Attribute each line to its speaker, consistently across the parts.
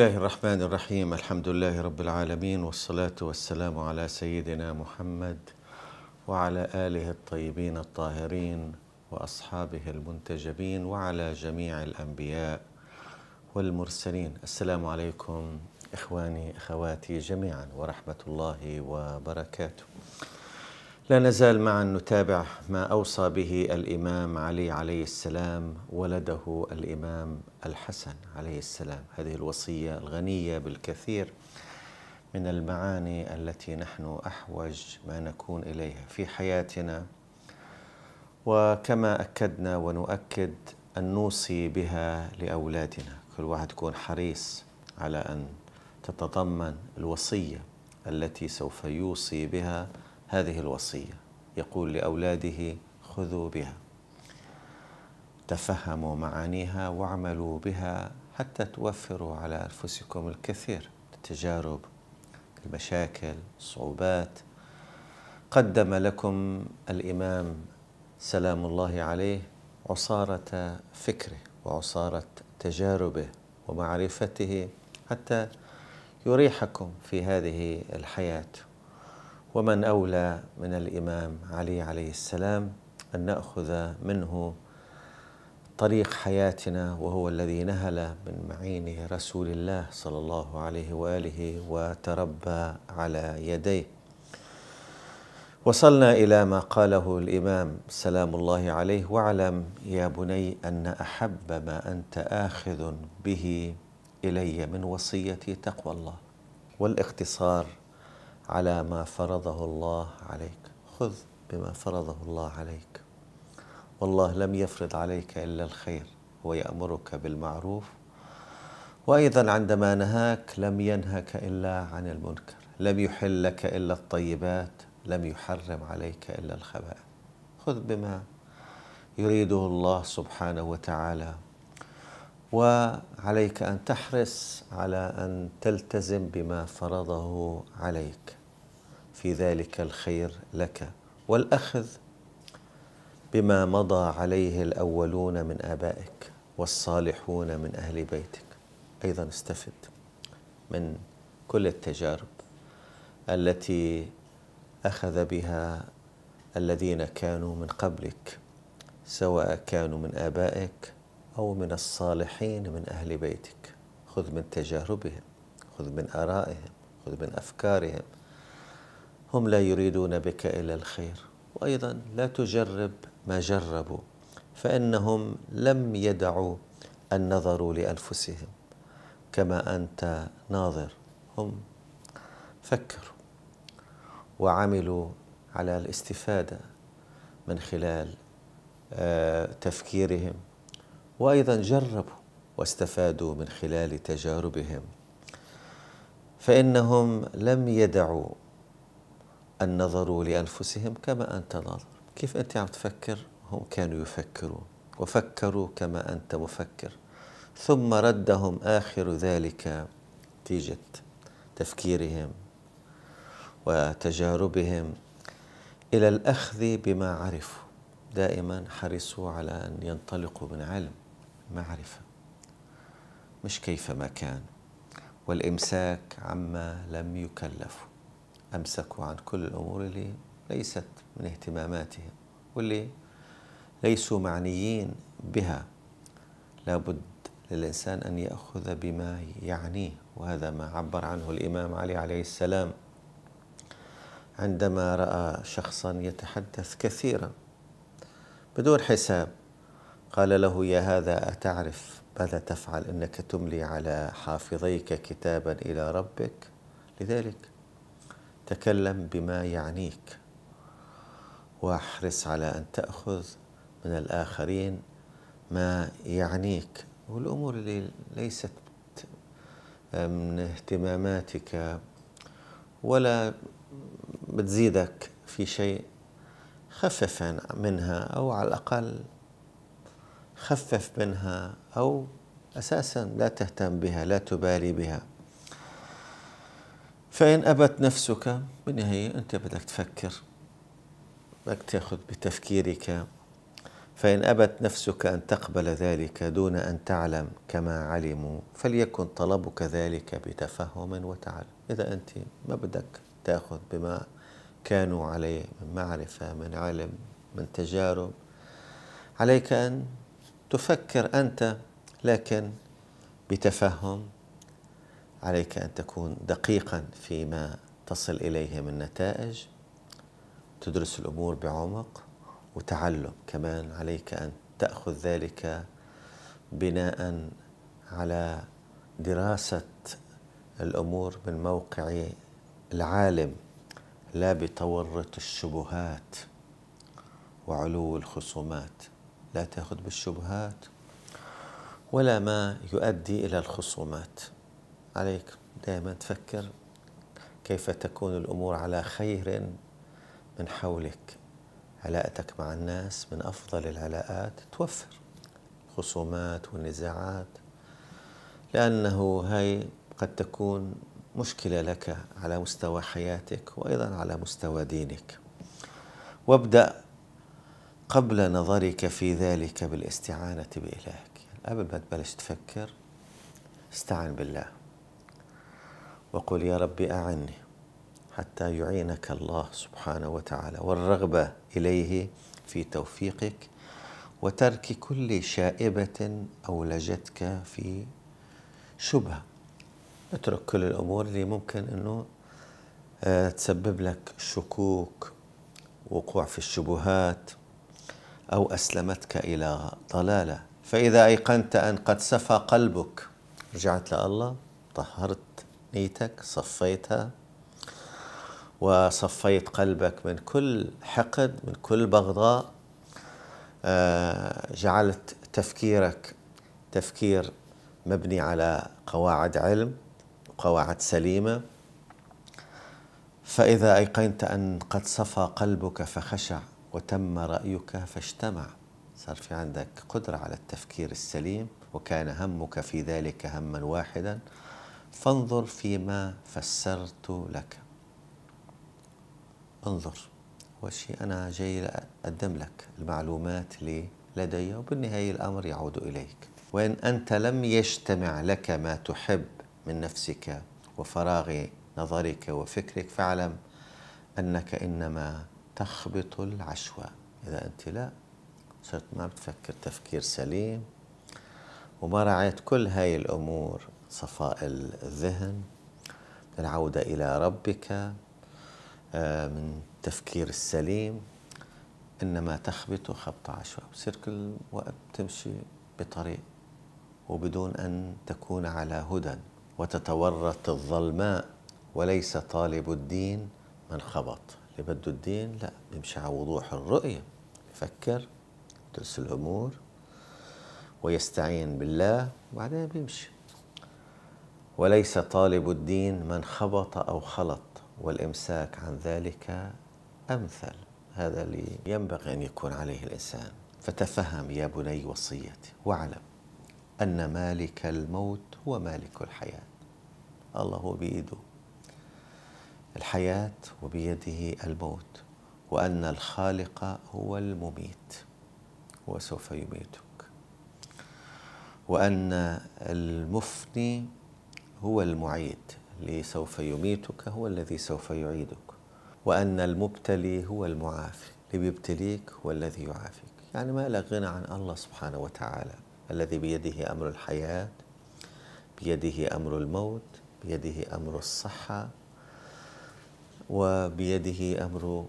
Speaker 1: الله الرحمن الرحيم الحمد لله رب العالمين والصلاة والسلام على سيدنا محمد وعلى آله الطيبين الطاهرين وأصحابه المنتجبين وعلى جميع الأنبياء والمرسلين السلام عليكم إخواني أخواتي جميعا ورحمة الله وبركاته لا نزال معا نتابع ما أوصى به الإمام علي عليه السلام ولده الإمام الحسن عليه السلام هذه الوصية الغنية بالكثير من المعاني التي نحن أحوج ما نكون إليها في حياتنا وكما أكدنا ونؤكد أن نوصي بها لأولادنا كل واحد يكون حريص على أن تتضمن الوصية التي سوف يوصي بها هذه الوصية يقول لأولاده خذوا بها تفهموا معانيها واعملوا بها حتى توفروا على أنفسكم الكثير التجارب المشاكل الصعوبات قدم لكم الإمام سلام الله عليه عصارة فكره وعصارة تجاربه ومعرفته حتى يريحكم في هذه الحياه ومن أولى من الإمام علي عليه السلام أن نأخذ منه طريق حياتنا وهو الذي نهل من معين رسول الله صلى الله عليه وآله وتربى على يديه وصلنا إلى ما قاله الإمام سلام الله عليه واعلم يا بني أن أحب ما أنت آخذ به إلي من وصيتي تقوى الله والاختصار على ما فرضه الله عليك خذ بما فرضه الله عليك والله لم يفرض عليك إلا الخير هو يأمرك بالمعروف وأيضا عندما نهاك لم ينهك إلا عن المنكر لم يحل لك إلا الطيبات لم يحرم عليك إلا الخبائث خذ بما يريده الله سبحانه وتعالى وعليك أن تحرص على أن تلتزم بما فرضه عليك في ذلك الخير لك والاخذ بما مضى عليه الاولون من ابائك والصالحون من اهل بيتك ايضا استفد من كل التجارب التي اخذ بها الذين كانوا من قبلك سواء كانوا من ابائك او من الصالحين من اهل بيتك خذ من تجاربهم خذ من ارائهم خذ من افكارهم هم لا يريدون بك الا الخير وايضا لا تجرب ما جربوا فانهم لم يدعوا النظر لانفسهم كما انت ناظر هم فكروا وعملوا على الاستفاده من خلال آه، تفكيرهم وايضا جربوا واستفادوا من خلال تجاربهم فانهم لم يدعوا أن نظروا لأنفسهم كما أنت ناظر كيف أنت عم تفكر هم كانوا يفكرون وفكروا كما أنت مفكر ثم ردهم آخر ذلك نتيجة تفكيرهم وتجاربهم إلى الأخذ بما عرفوا دائما حرصوا على أن ينطلقوا من علم معرفة مش كيف ما كان والإمساك عما لم يكلفوا أمسكوا عن كل الأمور اللي ليست من اهتماماتهم واللي ليسوا معنيين بها لابد للإنسان أن يأخذ بما يعنيه وهذا ما عبر عنه الإمام علي عليه السلام عندما رأى شخصا يتحدث كثيرا بدون حساب قال له يا هذا أتعرف ماذا تفعل إنك تملي على حافظيك كتابا إلى ربك لذلك تكلم بما يعنيك واحرص على أن تأخذ من الآخرين ما يعنيك والأمور اللي ليست من اهتماماتك ولا بتزيدك في شيء خفف منها أو على الأقل خفف منها أو أساسا لا تهتم بها لا تبالي بها فإن أبت نفسك بالنهاية أنت بدك تفكر بدك تأخذ بتفكيرك فإن أبت نفسك أن تقبل ذلك دون أن تعلم كما علموا فليكن طلبك ذلك بتفهم وتعلم إذا أنت ما بدك تأخذ بما كانوا عليه من معرفة من علم من تجارب عليك أن تفكر أنت لكن بتفهم عليك أن تكون دقيقا فيما تصل إليه من نتائج تدرس الأمور بعمق وتعلم كمان عليك أن تأخذ ذلك بناء على دراسة الأمور من موقع العالم لا بتورط الشبهات وعلو الخصومات لا تأخذ بالشبهات ولا ما يؤدي إلى الخصومات عليك دائما تفكر كيف تكون الأمور على خير من حولك علاقتك مع الناس من أفضل العلاقات توفر خصومات والنزاعات لأنه هاي قد تكون مشكلة لك على مستوى حياتك وأيضا على مستوى دينك وابدأ قبل نظرك في ذلك بالاستعانة بإلهك قبل ما تبلش تفكر استعن بالله وقل يا رب أعني حتى يعينك الله سبحانه وتعالى والرغبة إليه في توفيقك وترك كل شائبة أولجتك في شبهة اترك كل الأمور اللي ممكن أنه آه، تسبب لك شكوك وقوع في الشبهات أو أسلمتك إلى ضلالة فإذا أيقنت أن قد سفى قلبك رجعت لله طهرت نيتك صفيتها وصفيت قلبك من كل حقد من كل بغضاء آه، جعلت تفكيرك تفكير مبني على قواعد علم وقواعد سليمه فإذا أيقنت أن قد صفى قلبك فخشع وتم رأيك فاجتمع صار في عندك قدرة على التفكير السليم وكان همك في ذلك هما واحدا فانظر فيما فسرت لك انظر وشي أنا جاي أقدم لك المعلومات اللي لدي وبالنهاية الأمر يعود إليك وإن أنت لم يجتمع لك ما تحب من نفسك وفراغ نظرك وفكرك فاعلم أنك إنما تخبط العشوة إذا أنت لا صرت ما بتفكر تفكير سليم وما رعيت كل هاي الأمور صفاء الذهن من العودة إلى ربك آه، من التفكير السليم إنما تخبط خبط عشواء بصير كل وقت تمشي بطريق وبدون أن تكون على هدى وتتورط الظلماء وليس طالب الدين من خبط اللي بده الدين لا بيمشي على وضوح الرؤية بفكر ترس الأمور ويستعين بالله وبعدين بيمشي وليس طالب الدين من خبط او خلط والامساك عن ذلك امثل هذا اللي ينبغي ان يكون عليه الانسان فتفهم يا بني وصيتي واعلم ان مالك الموت هو مالك الحياه الله هو بيده الحياه وبيده الموت وان الخالق هو المميت وسوف يميتك وان المفني هو المعيد اللي سوف يميتك هو الذي سوف يعيدك وأن المبتلي هو المعافي اللي بيبتليك هو الذي يعافيك يعني ما لا غنى عن الله سبحانه وتعالى الذي بيده أمر الحياة بيده أمر الموت بيده أمر الصحة وبيده أمر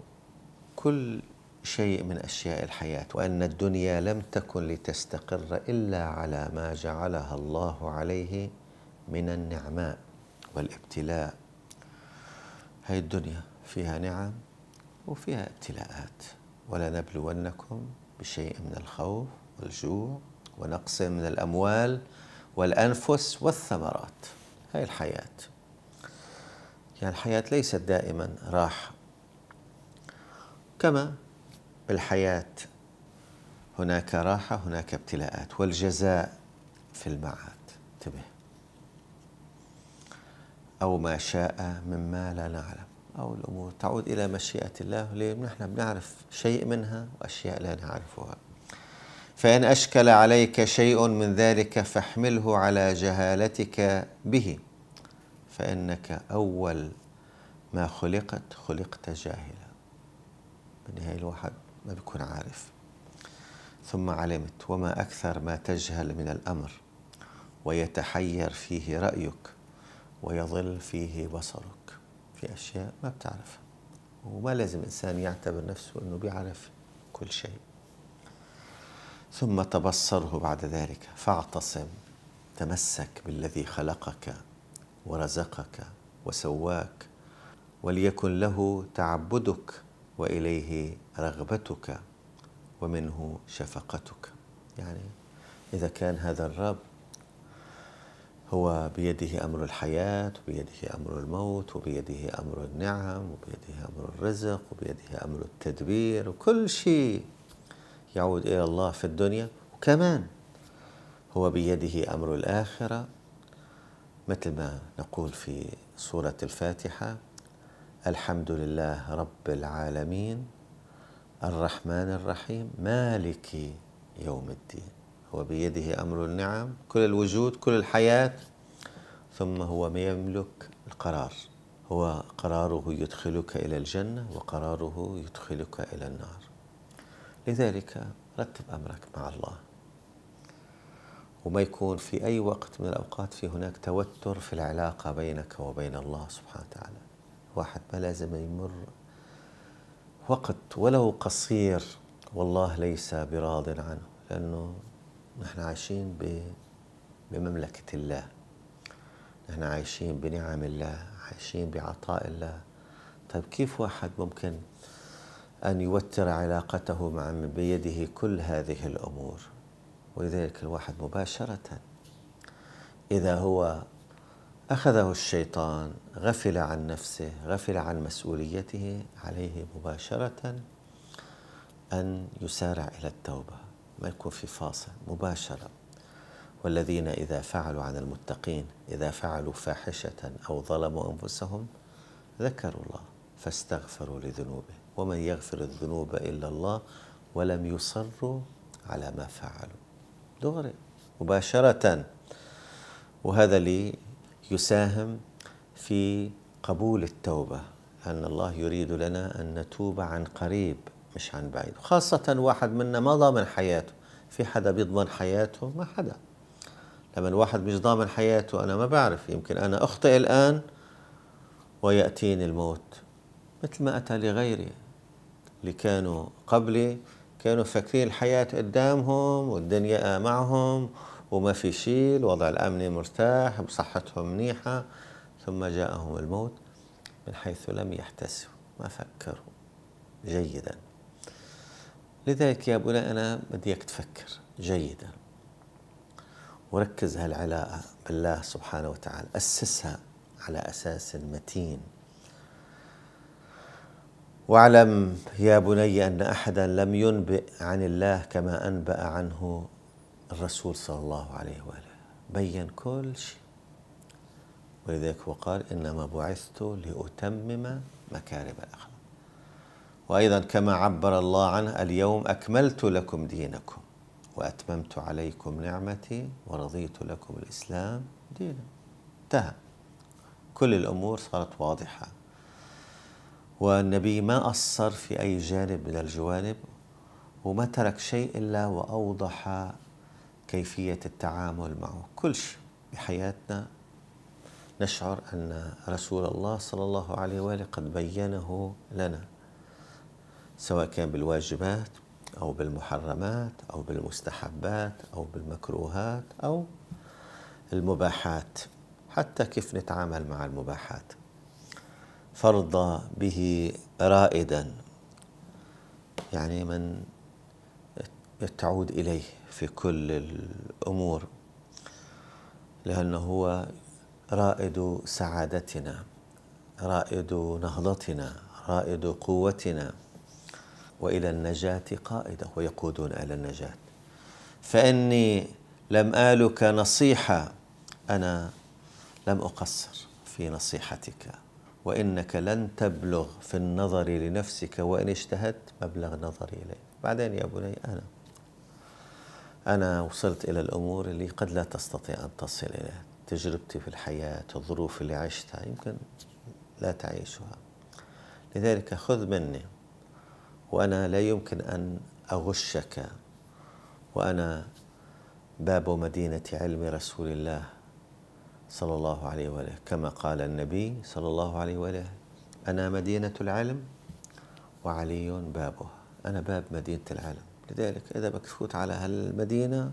Speaker 1: كل شيء من أشياء الحياة وأن الدنيا لم تكن لتستقر إلا على ما جعلها الله عليه من النعماء والابتلاء هاي الدنيا فيها نعم وفيها ابتلاءات ولا نبلونكم بشيء من الخوف والجوع ونقص من الأموال والأنفس والثمرات هاي الحياة يعني الحياة ليست دائما راحة كما بالحياة هناك راحة هناك ابتلاءات والجزاء في المعاد انتبه أو ما شاء مما لا نعلم أو الأمور تعود إلى مشيئة الله ليه؟ نحن بنعرف شيء منها وأشياء لا نعرفها فإن أشكل عليك شيء من ذلك فاحمله على جهالتك به فإنك أول ما خلقت خلقت جاهلا بالنهاية الواحد ما بيكون عارف ثم علمت وما أكثر ما تجهل من الأمر ويتحير فيه رأيك ويظل فيه بصرك في أشياء ما بتعرفها وما لازم إنسان يعتبر نفسه أنه بيعرف كل شيء ثم تبصره بعد ذلك فاعتصم تمسك بالذي خلقك ورزقك وسواك وليكن له تعبدك واليه رغبتك ومنه شفقتك يعني اذا كان هذا الرب هو بيده أمر الحياة وبيده أمر الموت وبيده أمر النعم وبيده أمر الرزق وبيده أمر التدبير وكل شيء يعود إلى الله في الدنيا وكمان هو بيده أمر الآخرة مثل ما نقول في سورة الفاتحة الحمد لله رب العالمين الرحمن الرحيم مالك يوم الدين وبيده أمر النعم كل الوجود كل الحياة ثم هو ما يملك القرار هو قراره يدخلك إلى الجنة وقراره يدخلك إلى النار لذلك رتب أمرك مع الله وما يكون في أي وقت من الأوقات في هناك توتر في العلاقة بينك وبين الله سبحانه وتعالى واحد ما لازم يمر وقت ولو قصير والله ليس براض عنه لأنه نحن عايشين بمملكة الله نحن عايشين بنعم الله عايشين بعطاء الله طيب كيف واحد ممكن أن يوتر علاقته مع من بيده كل هذه الأمور ولذلك الواحد مباشرة إذا هو أخذه الشيطان غفل عن نفسه غفل عن مسؤوليته عليه مباشرة أن يسارع إلى التوبة ما يكون في فاصل مباشرة والذين إذا فعلوا عن المتقين إذا فعلوا فاحشة أو ظلموا أنفسهم ذكروا الله فاستغفروا لذنوبه ومن يغفر الذنوب إلا الله ولم يصروا على ما فعلوا دغري مباشرة وهذا اللي يساهم في قبول التوبة أن الله يريد لنا أن نتوب عن قريب مش عن بعيد خاصة واحد منا ما ضامن حياته في حدا بيضمن حياته ما حدا لما الواحد مش ضامن حياته أنا ما بعرف يمكن أنا أخطئ الآن ويأتيني الموت مثل ما أتى لغيري اللي كانوا قبلي كانوا فاكرين الحياة قدامهم والدنيا معهم وما في شيء الوضع الأمني مرتاح بصحتهم منيحة ثم جاءهم الموت من حيث لم يحتسبوا ما فكروا جيدا لذلك يا أبونا أنا بدي إياك تفكر جيدا وركز هالعلاقة بالله سبحانه وتعالى أسسها على أساس متين واعلم يا بني أن أحدا لم ينبئ عن الله كما أنبأ عنه الرسول صلى الله عليه وآله بين كل شيء ولذلك وقال إنما بعثت لأتمم مكارم الأخلاق وأيضا كما عبر الله عنه اليوم أكملت لكم دينكم وأتممت عليكم نعمتي ورضيت لكم الإسلام دينا انتهى كل الأمور صارت واضحة والنبي ما قصر في أي جانب من الجوانب وما ترك شيء إلا وأوضح كيفية التعامل معه كل شيء بحياتنا نشعر أن رسول الله صلى الله عليه وآله قد بينه لنا سواء كان بالواجبات أو بالمحرمات أو بالمستحبات أو بالمكروهات أو المباحات حتى كيف نتعامل مع المباحات فرض به رائدا يعني من تعود إليه في كل الأمور لأنه هو رائد سعادتنا رائد نهضتنا رائد قوتنا والى النجاه قائده ويقودون الى النجاه فاني لم الك نصيحه انا لم اقصر في نصيحتك وانك لن تبلغ في النظر لنفسك وان اجتهدت مبلغ نظري اليك بعدين يا بني انا انا وصلت الى الامور اللي قد لا تستطيع ان تصل اليها تجربتي في الحياه الظروف اللي عشتها يمكن لا تعيشها لذلك خذ مني وأنا لا يمكن أن أغشك وأنا باب مدينة علم رسول الله صلى الله عليه وآله كما قال النبي صلى الله عليه وآله أنا مدينة العلم وعلي بابه أنا باب مدينة العلم لذلك إذا بك تفوت على هالمدينة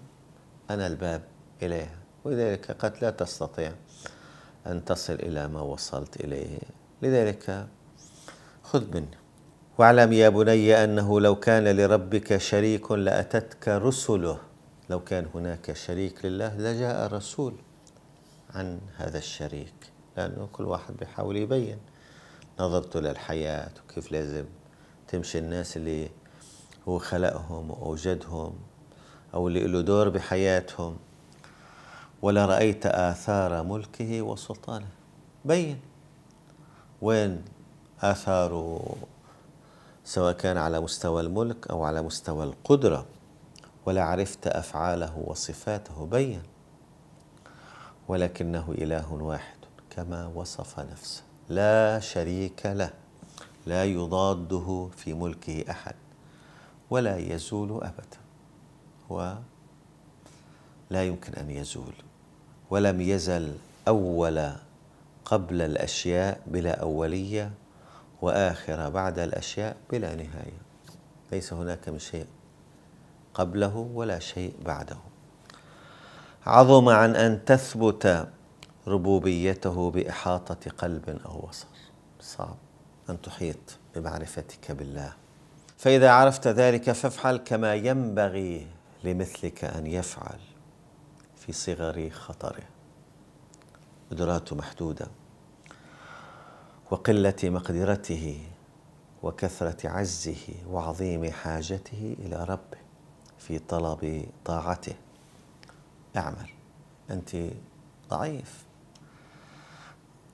Speaker 1: أنا الباب إليها ولذلك قد لا تستطيع أن تصل إلى ما وصلت إليه لذلك خذ مني واعلم يا بني انه لو كان لربك شريك لاتتك رسله لو كان هناك شريك لله لجاء رسول عن هذا الشريك لانه كل واحد بيحاول يبين نظرته للحياه وكيف لازم تمشي الناس اللي هو خلقهم واوجدهم او اللي له دور بحياتهم ولرأيت آثار ملكه وسلطانه بين وين آثاره سواء كان على مستوى الملك أو على مستوى القدرة ولا عرفت أفعاله وصفاته بين ولكنه إله واحد كما وصف نفسه لا شريك له لا يضاده في ملكه أحد ولا يزول أبدا هو لا يمكن أن يزول ولم يزل أول قبل الأشياء بلا أولية وآخرة بعد الأشياء بلا نهاية ليس هناك من شيء قبله ولا شيء بعده عظم عن أن تثبت ربوبيته بإحاطة قلب أو بصر صعب أن تحيط بمعرفتك بالله فإذا عرفت ذلك فافعل كما ينبغي لمثلك أن يفعل في صغر خطره قدراته محدوده وقلة مقدرته وكثرة عجزه وعظيم حاجته إلى ربه في طلب طاعته اعمل أنت ضعيف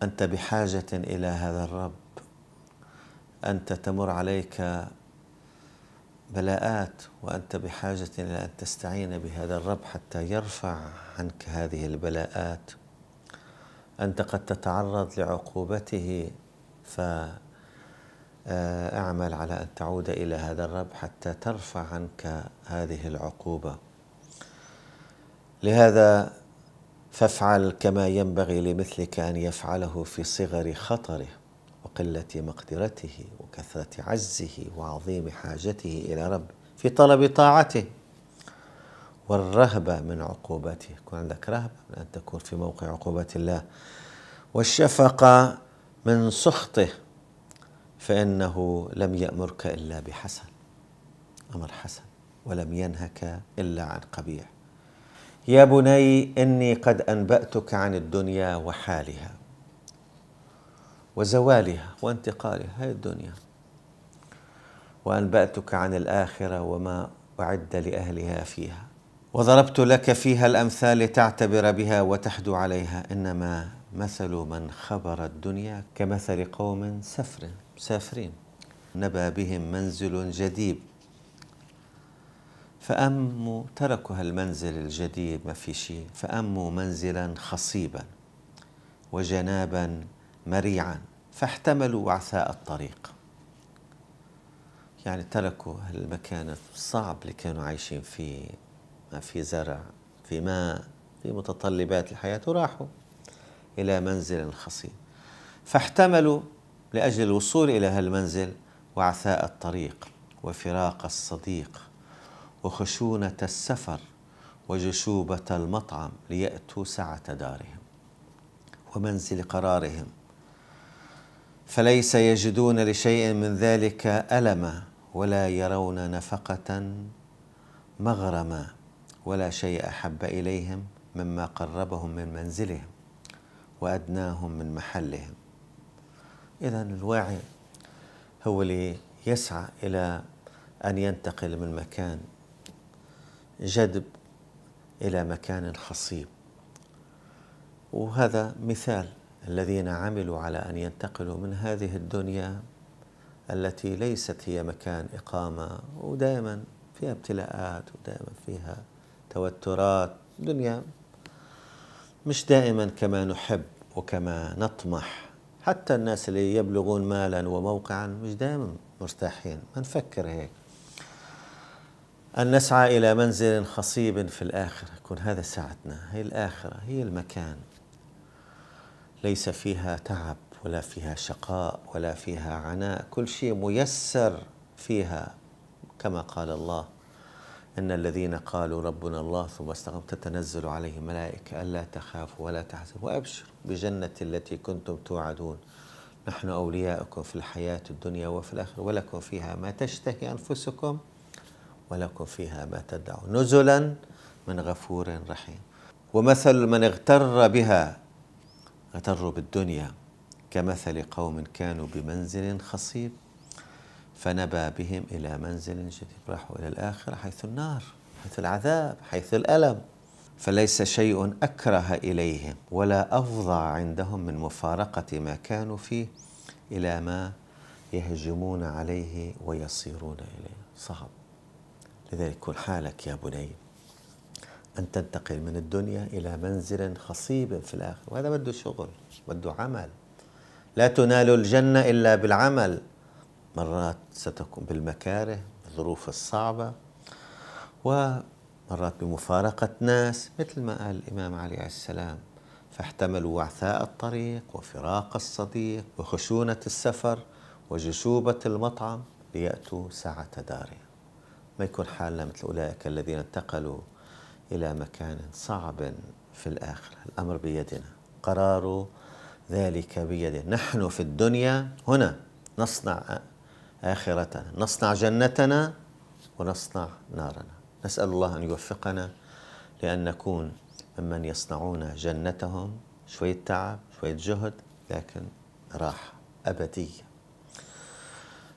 Speaker 1: أنت بحاجة إلى هذا الرب أنت تمر عليك بلاءات وأنت بحاجة إلى أن تستعين بهذا الرب حتى يرفع عنك هذه البلاءات أنت قد تتعرض لعقوبته فأعمل على أن تعود إلى هذا الرب حتى ترفع عنك هذه العقوبة لهذا فافعل كما ينبغي لمثلك أن يفعله في صغر خطره وقلة مقدرته وكثرة عزه وعظيم حاجته إلى رب في طلب طاعته والرهبة من عقوبته يكون عندك رهبة من أن تكون في موقع عقوبة الله والشفقة من سخطه فإنه لم يأمرك إلا بحسن أمر حسن ولم ينهك إلا عن قبيح يا بني إني قد أنبأتك عن الدنيا وحالها وزوالها وانتقالها هي الدنيا وأنبأتك عن الآخرة وما أعد لأهلها فيها وضربت لك فيها الأمثال لتعتبر بها وتحدو عليها إنما مثل من خبر الدنيا كمثل قوم سفر سافرين نبى بهم منزل جديد فأموا تركوا هالمنزل الجديد ما في شيء فأموا منزلا خصيبا وجنابا مريعا فاحتملوا وعثاء الطريق يعني تركوا هالمكان الصعب اللي كانوا عايشين فيه ما في زرع في ماء في متطلبات الحياة وراحوا إلى منزل خصيب فاحتملوا لأجل الوصول إلى هالمنزل وعثاء الطريق وفراق الصديق وخشونة السفر وجشوبة المطعم ليأتوا سعة دارهم ومنزل قرارهم فليس يجدون لشيء من ذلك ألما ولا يرون نفقة مغرما ولا شيء أحب إليهم مما قربهم من منزلهم وأدناهم من محلهم إذا الواعي هو اللي يسعى إلى أن ينتقل من مكان جذب إلى مكان خصيب. وهذا مثال الذين عملوا على أن ينتقلوا من هذه الدنيا التي ليست هي مكان إقامة ودائما فيها ابتلاءات ودائما فيها توترات دنيا مش دائما كما نحب وكما نطمح حتى الناس اللي يبلغون مالا وموقعا مش دائما مرتاحين ما نفكر هيك أن نسعى إلى منزل خصيب في الآخرة يكون هذا ساعتنا هي الآخرة هي المكان ليس فيها تعب ولا فيها شقاء ولا فيها عناء كل شيء ميسر فيها كما قال الله إن الذين قالوا ربنا الله ثم استقاموا تتنزل عليهم ملائكة ألا تخافوا ولا تحزنوا وأبشروا بجنة التي كنتم توعدون نحن أولياؤكم في الحياة الدنيا وفي الآخرة ولكم فيها ما تشتهي أنفسكم ولكم فيها ما تدعوا نزلا من غفور رحيم ومثل من اغتر بها اغتروا بالدنيا كمثل قوم كانوا بمنزل خصيب فنبى بهم إلى منزل شديد راحوا إلى الآخرة حيث النار حيث العذاب حيث الألم فليس شيء أكره إليهم ولا أفظع عندهم من مفارقة ما كانوا فيه إلى ما يهجمون عليه ويصيرون إليه صعب لذلك كن حالك يا بني أن تنتقل من الدنيا إلى منزل خصيب في الآخرة وهذا بده شغل بده عمل لا تنال الجنة إلا بالعمل مرات ستكون بالمكاره بالظروف الصعبة ومرات بمفارقة ناس مثل ما قال الإمام علي عليه السلام فاحتملوا وعثاء الطريق وفراق الصديق وخشونة السفر وجشوبة المطعم ليأتوا ساعة داره ما يكون حالنا مثل أولئك الذين انتقلوا إلى مكان صعب في الآخرة الأمر بيدنا قرار ذلك بيدنا نحن في الدنيا هنا نصنع آخرتنا نصنع جنتنا ونصنع نارنا نسأل الله أن يوفقنا لأن نكون ممن يصنعون جنتهم شوية تعب شوية جهد لكن راحة أبدية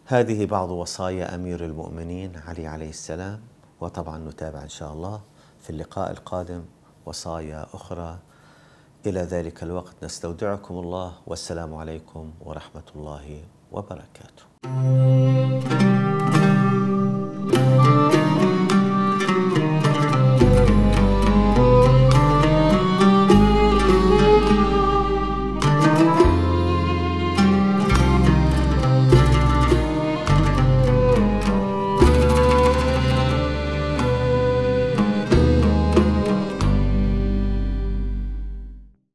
Speaker 1: هذه بعض وصايا أمير المؤمنين علي عليه السلام وطبعا نتابع إن شاء الله في اللقاء القادم وصايا أخرى إلى ذلك الوقت نستودعكم الله والسلام عليكم ورحمة الله وبركاته